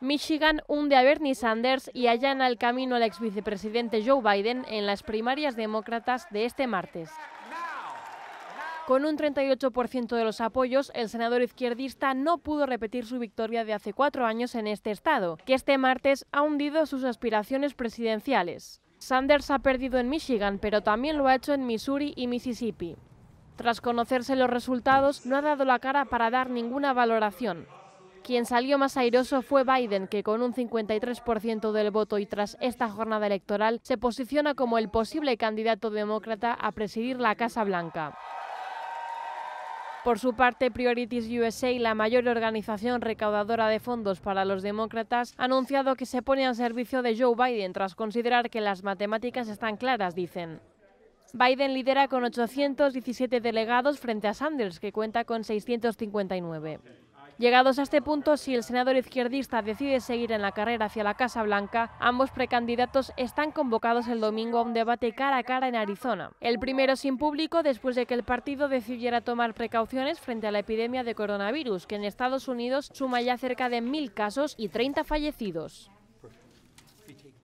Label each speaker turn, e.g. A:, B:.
A: Michigan hunde a Bernie Sanders y allana el camino al exvicepresidente Joe Biden en las primarias demócratas de este martes. Con un 38% de los apoyos, el senador izquierdista no pudo repetir su victoria de hace cuatro años en este estado, que este martes ha hundido sus aspiraciones presidenciales. Sanders ha perdido en Michigan, pero también lo ha hecho en Missouri y Mississippi. Tras conocerse los resultados, no ha dado la cara para dar ninguna valoración. Quien salió más airoso fue Biden, que con un 53% del voto y tras esta jornada electoral se posiciona como el posible candidato demócrata a presidir la Casa Blanca. Por su parte, Priorities USA, la mayor organización recaudadora de fondos para los demócratas, ha anunciado que se pone al servicio de Joe Biden tras considerar que las matemáticas están claras, dicen. Biden lidera con 817 delegados frente a Sanders, que cuenta con 659. Llegados a este punto, si el senador izquierdista decide seguir en la carrera hacia la Casa Blanca, ambos precandidatos están convocados el domingo a un debate cara a cara en Arizona. El primero sin público después de que el partido decidiera tomar precauciones frente a la epidemia de coronavirus, que en Estados Unidos suma ya cerca de mil casos y 30 fallecidos.